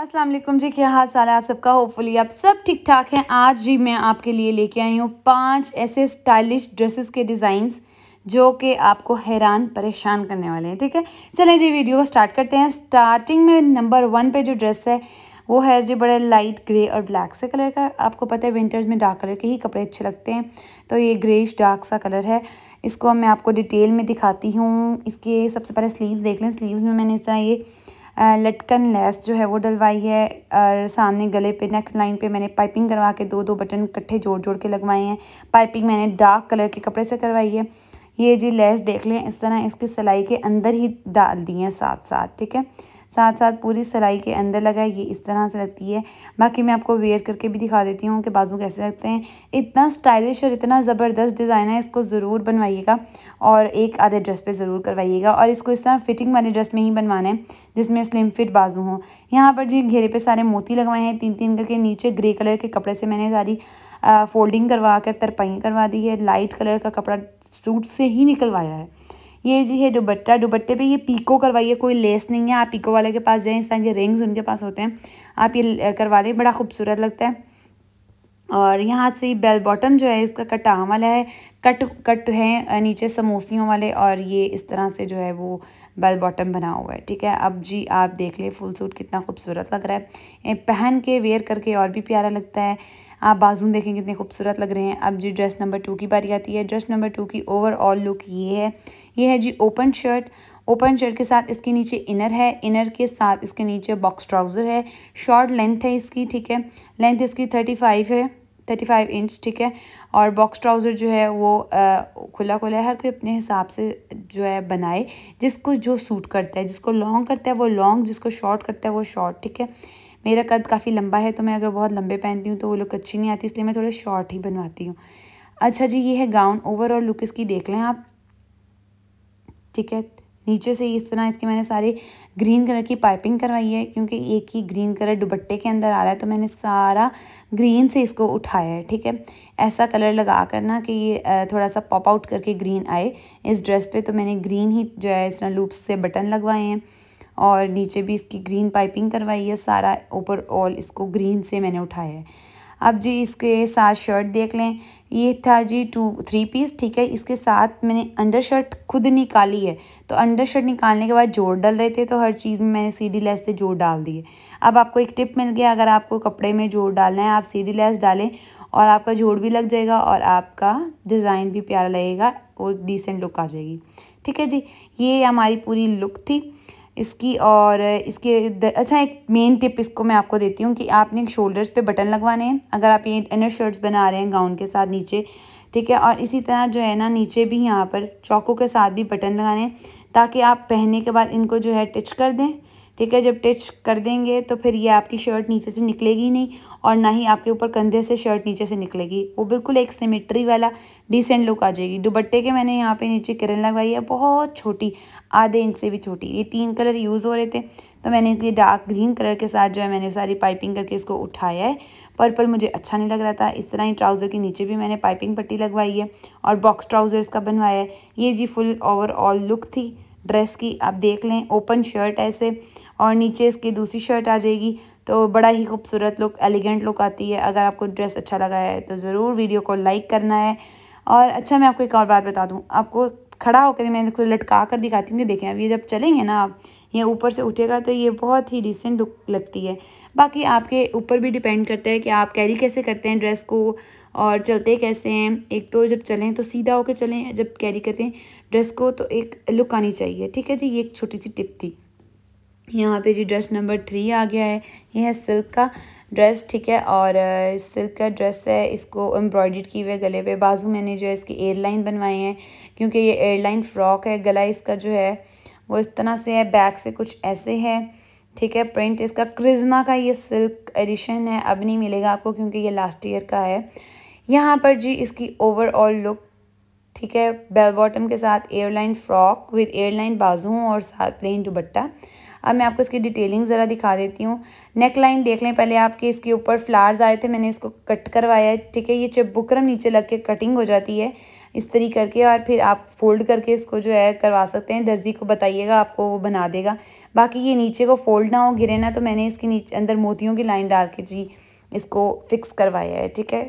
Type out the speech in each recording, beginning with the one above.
असलम जी क्या हाल चाल है आप सबका होपफुली आप सब ठीक ठाक हैं आज जी मैं आपके लिए लेके आई हूँ पांच ऐसे स्टाइलिश ड्रेसेस के डिज़ाइंस जो कि आपको हैरान परेशान करने वाले हैं ठीक है चलें जी वीडियो स्टार्ट करते हैं स्टार्टिंग में नंबर वन पे जो ड्रेस है वो है जी बड़े लाइट ग्रे और ब्लैक से कलर का आपको पता है विंटर्स में डार्क कलर के ही कपड़े अच्छे लगते हैं तो ये ग्रेश डार्क सा कलर है इसको मैं आपको डिटेल में दिखाती हूँ इसके सबसे पहले स्लीव्स देख लें स्लीव्स में मैंने इस तरह ये लटकन लेस जो है वो डलवाई है और सामने गले पे नेक लाइन पे मैंने पाइपिंग करवा के दो दो बटन इकट्ठे जोड़ जोड़ के लगवाए हैं पाइपिंग मैंने डार्क कलर के कपड़े से करवाई है ये जी लेस देख लें इस तरह इसकी सिलाई के अंदर ही डाल दी हैं साथ साथ ठीक है साथ साथ पूरी सिलाई के अंदर लगा है ये इस तरह से लगती है बाकी मैं आपको वेयर करके भी दिखा देती हूँ कि बाजू कैसे लगते हैं इतना स्टाइलिश और इतना ज़बरदस्त डिज़ाइन है इसको ज़रूर बनवाइएगा और एक आधे ड्रेस पर ज़रूर करवाइएगा और इसको इस तरह फिटिंग वाले ड्रेस में ही बनवाना है जिसमें स्लिम फिट बाजू हों यहाँ पर जी घेरे पर सारे मोती लगवाए हैं तीन तीन करके नीचे ग्रे कलर के कपड़े से मैंने सारी फोल्डिंग करवा कर तरपाई करवा दी है लाइट कलर का कपड़ा सूट से ही निकलवाया है ये जी है दुबट्टा दुबट्टे पे ये पीको करवाइए कोई लेस नहीं है आप पीको वाले के पास जाएँ इस तरह के रिंग्स उनके पास होते हैं आप ये करवा लें बड़ा खूबसूरत लगता है और यहाँ से बेल बॉटम जो है इसका कटा वाला है कट कट है नीचे समोसियों वाले और ये इस तरह से जो है वो बेल बॉटम बना हुआ है ठीक है अब जी आप देख लें फुल सूट कितना खूबसूरत लग रहा है पहन के वेयर करके और भी प्यारा लगता है आप बाज़ू देखें कितने खूबसूरत लग रहे हैं अब जी ड्रेस नंबर टू की बारी आती है ड्रेस नंबर टू की ओवरऑल लुक ये है ये है जी ओपन शर्ट ओपन शर्ट के साथ इसके नीचे इनर है इनर के साथ इसके नीचे बॉक्स ट्राउज़र है शॉर्ट लेंथ है इसकी ठीक है लेंथ इसकी थर्टी फाइव है थर्टी फाइव इंच ठीक है और बॉक्स ट्राउज़र जो है वो आ, खुला खुला है हर कोई अपने हिसाब से जो है बनाए जिसको जो सूट करता है जिसको लॉन्ग करता है वो लॉन्ग जिसको शॉर्ट करता है वो शॉर्ट ठीक है मेरा कद काफ़ी लंबा है तो मैं अगर बहुत लंबे पहनती हूँ तो वो लुक अच्छी नहीं आती इसलिए मैं थोड़े शॉर्ट ही बनवाती हूँ अच्छा जी ये है गाउन ओवरऑल लुक इसकी देख लें आप ठीक है नीचे से इस तरह इसके मैंने सारे ग्रीन कलर की पाइपिंग करवाई है क्योंकि एक ही ग्रीन कलर दुबट्टे के अंदर आ रहा है तो मैंने सारा ग्रीन से इसको उठाया है ठीक है ऐसा कलर लगा कर ना कि ये थोड़ा सा पॉप आउट करके ग्रीन आए इस ड्रेस पे तो मैंने ग्रीन ही जो है इस तरह लूप्स से बटन लगवाए हैं और नीचे भी इसकी ग्रीन पाइपिंग करवाई है सारा ओवरऑल इसको ग्रीन से मैंने उठाया है अब जी इसके साथ शर्ट देख लें ये था जी टू थ्री पीस ठीक है इसके साथ मैंने अंडर शर्ट खुद निकाली है तो अंडर शर्ट निकालने के बाद जोड़ डल रहे थे तो हर चीज़ में मैंने सीडी लेस से जोड़ डाल दिए अब आपको एक टिप मिल गया अगर आपको कपड़े में जोड़ डालना है आप सीडी लेस डालें और आपका जोड़ भी लग जाएगा और आपका डिज़ाइन भी प्यारा लगेगा और डिसेंट लुक आ जाएगी ठीक है जी ये हमारी पूरी लुक थी इसकी और इसके अच्छा एक मेन टिप इसको मैं आपको देती हूँ कि आपने शोल्डर्स पे बटन लगवाने हैं अगर आप ये इनर शर्ट्स बना रहे हैं गाउन के साथ नीचे ठीक है और इसी तरह जो है ना नीचे भी यहाँ पर चौकों के साथ भी बटन लगाने ताकि आप पहनने के बाद इनको जो है टच कर दें ठीक है जब टिच कर देंगे तो फिर ये आपकी शर्ट नीचे से निकलेगी नहीं और ना ही आपके ऊपर कंधे से शर्ट नीचे से निकलेगी वो बिल्कुल एक सिमेट्री वाला डिसेंट लुक आ जाएगी दुबट्टे के मैंने यहाँ पे नीचे किरण लगवाई है बहुत छोटी आधे इंच से भी छोटी ये तीन कलर यूज़ हो रहे थे तो मैंने इसलिए डार्क ग्रीन कलर के साथ जो है मैंने सारी पाइपिंग करके इसको उठाया है पर्पल मुझे अच्छा नहीं लग रहा था इस तरह ही ट्राउज़र के नीचे भी मैंने पाइपिंग पट्टी लगवाई है और बॉक्स ट्राउज़र्स का बनवाया है ये जी फुल ओवरऑल लुक थी ड्रेस की आप देख लें ओपन शर्ट ऐसे और नीचे इसकी दूसरी शर्ट आ जाएगी तो बड़ा ही खूबसूरत लुक एलिगेंट लुक आती है अगर आपको ड्रेस अच्छा लगा है तो ज़रूर वीडियो को लाइक करना है और अच्छा मैं आपको एक और बात बता दूँ आपको खड़ा होकर मैं लटका कर दिखाती हूँ कि देखें अब ये जब चलेंगे ना आप या ऊपर से उठेगा तो ये बहुत ही डिसेंट लुक लगती है बाकी आपके ऊपर भी डिपेंड करता है कि आप कैरी कैसे करते हैं ड्रेस को और चलते कैसे हैं एक तो जब चलें तो सीधा होकर चलें जब कैरी करें ड्रेस को तो एक लुक आनी चाहिए ठीक है जी ये एक छोटी सी टिप थी यहाँ पे जी ड्रेस नंबर थ्री आ गया है यह है सिल्क का ड्रेस ठीक है और सिल्क का ड्रेस है इसको एम्ब्रॉयड की हुई गले पे बाजू मैंने जो है इसकी एयरलाइन बनवाई हैं क्योंकि ये एयरलाइन फ़्रॉक है गला इसका जो है वो इस तरह से है बैक से कुछ ऐसे है ठीक है प्रिंट इसका क्रिज्मा का ये सिल्क एडिशन है अब नहीं मिलेगा आपको क्योंकि ये लास्ट ईयर का है यहाँ पर जी इसकी ओवरऑल लुक ठीक है बेल बॉटम के साथ एयरलाइन फ्रॉक विद एयरलाइन बाजू और साथ प्लेन दुबट्टा अब मैं आपको इसकी डिटेलिंग ज़रा दिखा देती हूँ नेक लाइन देख लें पहले आपके इसके ऊपर फ्लावर्स आए थे मैंने इसको कट करवाया है ठीक है ये चिप नीचे लग के कटिंग हो जाती है इस तरीके करके और फिर आप फोल्ड करके इसको जो है करवा सकते हैं दर्जी को बताइएगा आपको वो बना देगा बाकी ये नीचे को फोल्ड ना हो गिरे ना तो मैंने इसके नीचे अंदर मोतियों की लाइन डाल के जी इसको फिक्स करवाया है ठीक है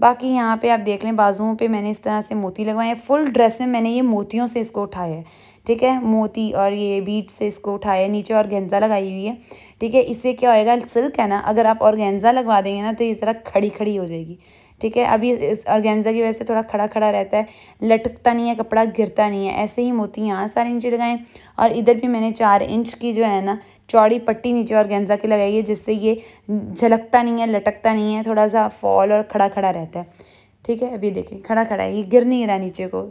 बाकी यहाँ पे आप देख लें बाजुओं पे मैंने इस तरह से मोती लगवाए हैं फुल ड्रेस में मैंने ये मोतियों से इसको उठाया है ठीक है मोती और ये बीट से इसको उठाया है नीचे और गेंजा लगाई हुई है ठीक है इससे क्या होएगा सिल्क है ना अगर आप और गेंजा लगवा देंगे ना तो ये ज़रा खड़ी खड़ी हो जाएगी ठीक है अभी इस ऑर्गेन्जा की वजह से थोड़ा खड़ा खड़ा रहता है लटकता नहीं है कपड़ा गिरता नहीं है ऐसे ही मोती यहाँ सारे नीचे लगाएं और इधर भी मैंने चार इंच की जो है ना चौड़ी पट्टी नीचे और गेंजा की लगाई है जिससे ये झलकता नहीं है लटकता नहीं है थोड़ा सा फॉल और खड़ा खड़ा रहता है ठीक है अभी देखें खड़ा खड़ा है ये गिर नहीं रहा नीचे को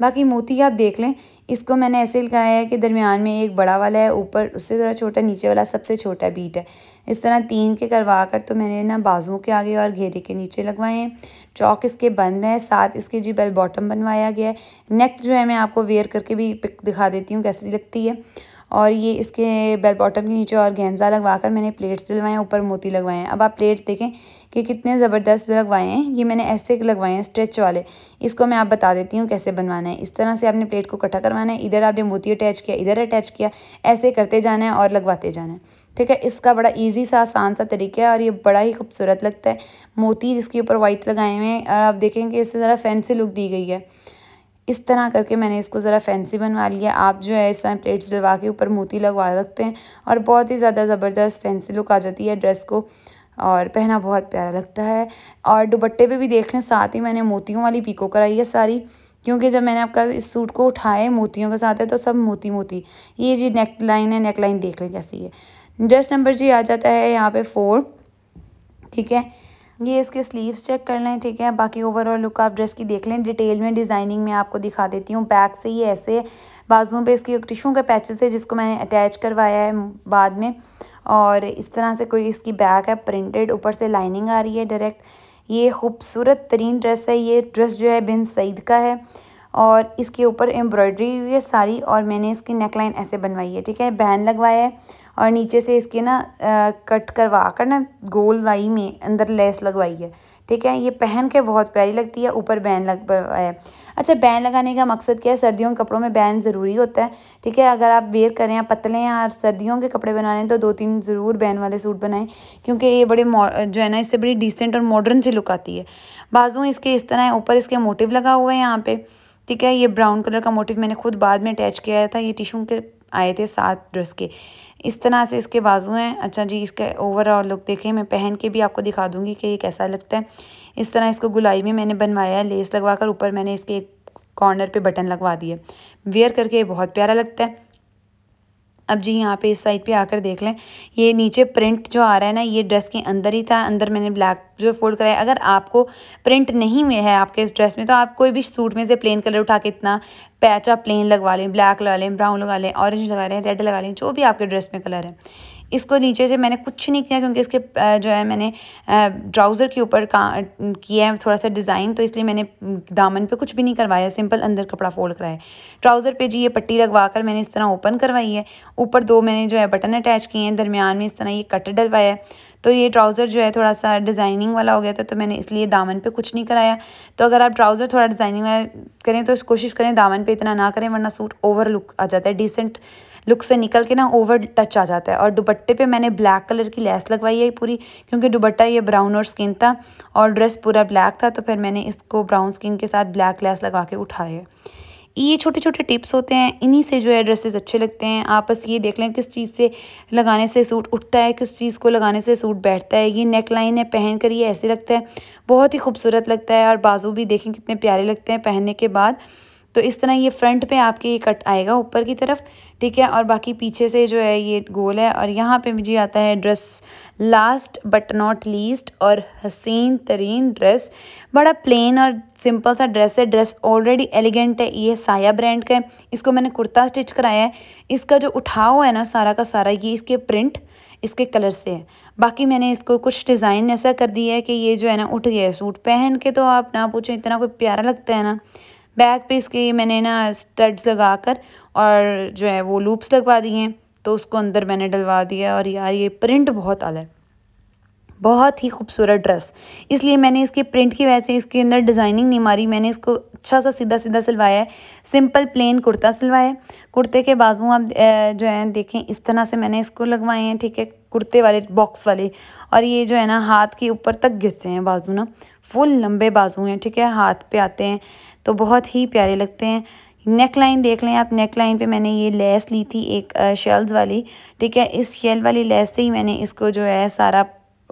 बाकी मोती आप देख लें इसको मैंने ऐसे लगाया है कि दरमियान में एक बड़ा वाला है ऊपर उससे ज़रा छोटा नीचे वाला सबसे छोटा बीट है इस तरह तीन के करवा कर तो मैंने ना बाजुओं के आगे और घेरे के नीचे लगवाए हैं चौक इसके बंद है साथ इसके जी बेल बॉटम बनवाया गया है नेक जो है मैं आपको वेयर करके भी पिक दिखा देती हूँ कैसी लगती है और ये इसके बेल बॉटम के नीचे और गेंजा लगवा कर मैंने प्लेट्स दिलवाए हैं ऊपर मोती लगवाए हैं अब आप प्लेट्स देखें कि कितने ज़बरदस्त लगवाए हैं ये मैंने ऐसे लगवाए हैं स्ट्रेच वाले इसको मैं आप बता देती हूँ कैसे बनवाना है इस तरह से आपने प्लेट को इकट्ठा करवाना है इधर आपने मोती अटैच किया इधर अटैच किया ऐसे करते जाना है और लगवाते जाना है ठीक है इसका बड़ा इजी सा आसान सा तरीका है और ये बड़ा ही खूबसूरत लगता है मोती इसके ऊपर वाइट लगाए हुए हैं और आप देखेंगे इससे ज़रा फैंसी लुक दी गई है इस तरह करके मैंने इसको ज़रा फैंसी बनवा लिया आप जो है इस तरह प्लेट्स डलवा के ऊपर मोती लगवा सकते हैं और बहुत ही ज़्यादा ज़बरदस्त फैंसी लुक आ जाती है ड्रेस को और पहना बहुत प्यारा लगता है और दुबट्टे पे भी देख लें साथ ही मैंने मोतियों वाली पीको कराई है सारी क्योंकि जब मैंने आपका इस सूट को उठाए मोतियों के साथ है तो सब मोती मोती ये जी नेक लाइन है नेक लाइन देख लें कैसी है ड्रेस नंबर जी आ जाता है यहाँ पे फोर ठीक है ये इसके स्लीव्स चेक कर लें ठीक है बाकी ओवरऑल लुक आप ड्रेस की देख लें डिटेल में डिज़ाइनिंग में आपको दिखा देती हूँ बैक से ये ऐसे बाजुओं पे इसके टिशू के पैचेस है जिसको मैंने अटैच करवाया है बाद में और इस तरह से कोई इसकी बैक है प्रिंटेड ऊपर से लाइनिंग आ रही है डायरेक्ट ये खूबसूरत तरीन ड्रेस है ये ड्रेस जो है बिन सईद का है और इसके ऊपर एम्ब्रॉयडरी हुई है सारी और मैंने इसकी नेकलाइन ऐसे बनवाई है ठीक है बैन लगवाया है और नीचे से इसके ना कट करवा कर ना गोल लाई में अंदर लेस लगवाई है ठीक है ये पहन के बहुत प्यारी लगती है ऊपर बैन लग है अच्छा बैन लगाने का मकसद क्या है सर्दियों के कपड़ों में बैन ज़रूरी होता है ठीक है अगर आप वेयर करें आप पतले हैं और सर्दियों के कपड़े बनाने तो दो तीन ज़रूर बैन वाले सूट बनाएं क्योंकि ये बड़े जो है ना इससे बड़ी डिसेंट और मॉडर्न सी लुक आती है बाजू इसके इस तरह है ऊपर इसके मोटिव लगा हुआ है यहाँ पर ठीक है ये ब्राउन कलर का मोटिव मैंने खुद बाद में अटैच किया था ये टिशू के आए थे सात ड्रेस के इस तरह से इसके बाजू हैं अच्छा जी इसके ओवरऑल लुक देखें मैं पहन के भी आपको दिखा दूंगी कि ये कैसा लगता है इस तरह इसको गुलाई में मैंने बनवाया है लेस लगवा कर ऊपर मैंने इसके एक कॉर्नर पे बटन लगवा दिए वेयर करके ये बहुत प्यारा लगता है अब जी यहाँ पे इस साइड पे आकर देख लें ये नीचे प्रिंट जो आ रहा है ना ये ड्रेस के अंदर ही था अंदर मैंने ब्लैक जो फोल्ड कराया अगर आपको प्रिंट नहीं हुए है आपके इस ड्रेस में तो आप कोई भी सूट में से प्लेन कलर उठा के इतना पैच आप प्लेन लगवा लें ब्लैक लगा लें ब्राउन लगा लें ऑरेंज लगा लें रेड लगा लें जो भी आपके ड्रेस में कलर है इसको नीचे से मैंने कुछ नहीं किया क्योंकि इसके जो है मैंने ट्राउज़र के ऊपर का किया है थोड़ा सा डिज़ाइन तो इसलिए मैंने दामन पे कुछ भी नहीं करवाया सिंपल अंदर कपड़ा फोल्ड कराया ट्राउज़र पे जी ये पट्टी लगवा कर मैंने इस तरह ओपन करवाई है ऊपर दो मैंने जो है बटन अटैच किए हैं दरमियान में इस तरह ये कट डलवाया है तो ये ट्राउज़र जो है थोड़ा सा डिज़ाइनिंग वाला हो गया था तो मैंने इसलिए दामन पे कुछ नहीं कराया तो अगर आप ट्राउज़र थोड़ा डिज़ाइनिंग वाला करें तो कोशिश करें दामन पे इतना ना करें वरना सूट ओवर लुक आ जाता है डिसेंट लुक से निकल के ना ओवर टच आ जाता है और दुपट्टे पे मैंने ब्लैक कलर की लेस लगवाई है पूरी क्योंकि दुपट्टा ये ब्राउन और स्किन था और ड्रेस पूरा ब्लैक था तो फिर मैंने इसको ब्राउन स्किन के साथ ब्लैक लेस लगा के उठाए ये छोटे छोटे टिप्स होते हैं इन्हीं से जो है ड्रेसेस अच्छे लगते हैं आप बस ये देख लें किस चीज़ से लगाने से सूट उठता है किस चीज़ को लगाने से सूट बैठता है ये नेक लाइन है पहन कर ये ऐसे लगता है बहुत ही खूबसूरत लगता है और बाजू भी देखें कितने प्यारे लगते हैं पहनने के बाद तो इस तरह ये फ्रंट पे आपके ये कट आएगा ऊपर की तरफ ठीक है और बाकी पीछे से जो है ये गोल है और यहाँ पे मुझे आता है dress last but not least और हसीन तरीन ड्रेस बड़ा प्लेन और सिंपल सा ड्रेस है ड्रेस ऑलरेडी एलिगेंट है ये साया ब्रांड का है इसको मैंने कुर्ता स्टिच कराया है इसका जो उठाव है ना सारा का सारा ये इसके प्रिंट इसके कलर से है बाकी मैंने इसको कुछ डिज़ाइन ऐसा कर दिया है कि ये जो है ना उठ गया है सूट पहन के तो आप ना पूछें इतना कोई प्यारा लगता है ना बैक पे इसके मैंने ना स्टड्स लगा कर और जो है वो लूप्स लगवा दिए हैं तो उसको अंदर मैंने डलवा दिया और यार ये प्रिंट बहुत अलग है बहुत ही खूबसूरत ड्रेस इसलिए मैंने इसके प्रिंट की वजह से इसके अंदर डिज़ाइनिंग नहीं मारी मैंने इसको अच्छा सा सीधा सीधा सिलवाया है सिंपल प्लेन कुर्ता सिलवाया है कुर्ते के बाजू आप जो है देखें इस तरह से मैंने इसको लगवाए हैं ठीक है कुर्ते वाले बॉक्स वाले और ये जो है ना हाथ के ऊपर तक घिरते हैं बाजू ना फुल लंबे बाजू हैं ठीक है हाथ पे आते हैं तो बहुत ही प्यारे लगते हैं नेक लाइन देख लें आप नेक लाइन पे मैंने ये लेस ली थी एक शेल्स वाली ठीक है इस शेल वाली लेस से ही मैंने इसको जो है सारा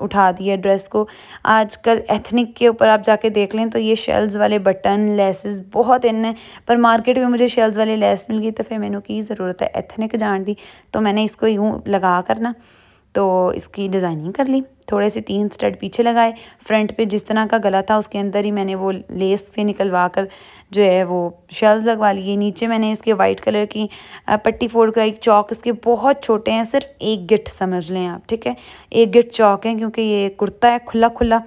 उठा दिया ड्रेस को आजकल एथनिक के ऊपर आप जाके देख लें तो ये शेल्स वाले बटन लेसेस बहुत इन हैं पर मार्केट में मुझे शेल्स वाले लेस मिल गई तो फिर मैंने की ज़रूरत है एथनिक जान दी तो मैंने इसको यूँ लगा करना तो इसकी डिज़ाइनिंग कर ली थोड़े से तीन स्टड पीछे लगाए फ्रंट पे जिस तरह का गला था उसके अंदर ही मैंने वो लेस से निकलवा कर जो है वो शेल्स लगवा लिए नीचे मैंने इसके वाइट कलर की पट्टी फोड़ एक चौक इसके बहुत छोटे हैं सिर्फ एक गिट समझ लें आप ठीक है एक गिट चौक है क्योंकि ये कुर्ता है खुला खुला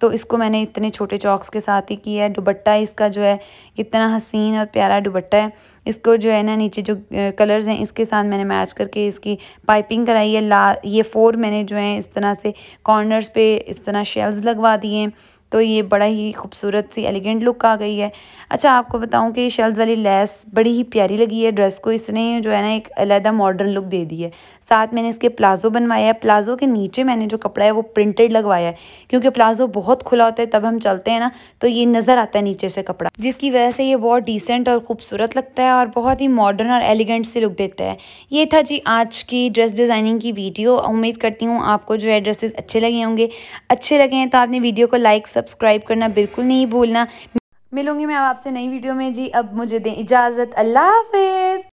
तो इसको मैंने इतने छोटे चौक्स के साथ ही किया है दुबट्टा इसका जो है इतना हसीन और प्यारा दुबट्टा है इसको जो है ना नीचे जो कलर्स हैं इसके साथ मैंने मैच करके इसकी पाइपिंग कराई है ला ये फोर मैंने जो है इस तरह से कॉर्नर्स पे इस तरह शेल्स लगवा दिए तो ये बड़ा ही खूबसूरत सी एलिगेंट लुक आ गई है अच्छा आपको बताऊं कि शेल्स वाली लेस बड़ी ही प्यारी लगी है ड्रेस को इसने जो है ना एक अलहदा मॉडर्न लुक दे दी है साथ मैंने इसके प्लाज़ो बनवाया है प्लाज़ो के नीचे मैंने जो कपड़ा है वो प्रिंटेड लगवाया है क्योंकि प्लाज़ो बहुत खुला होता है तब हम चलते हैं ना तो ये नज़र आता है नीचे से कपड़ा जिसकी वजह से ये बहुत डिसेंट और खूबसूरत लगता है और बहुत ही मॉडर्न और एलिगेंट सी लुक देता है ये था जी आज की ड्रेस डिज़ाइनिंग की वीडियो उम्मीद करती हूँ आपको जो है ड्रेसेस अच्छे लगे होंगे अच्छे लगे हैं तो आपने वीडियो को लाइक सब्सक्राइब करना बिल्कुल नहीं भूलना मिलूंगी मैं आपसे नई वीडियो में जी अब मुझे दें इजाज़त अल्लाह हाफिज़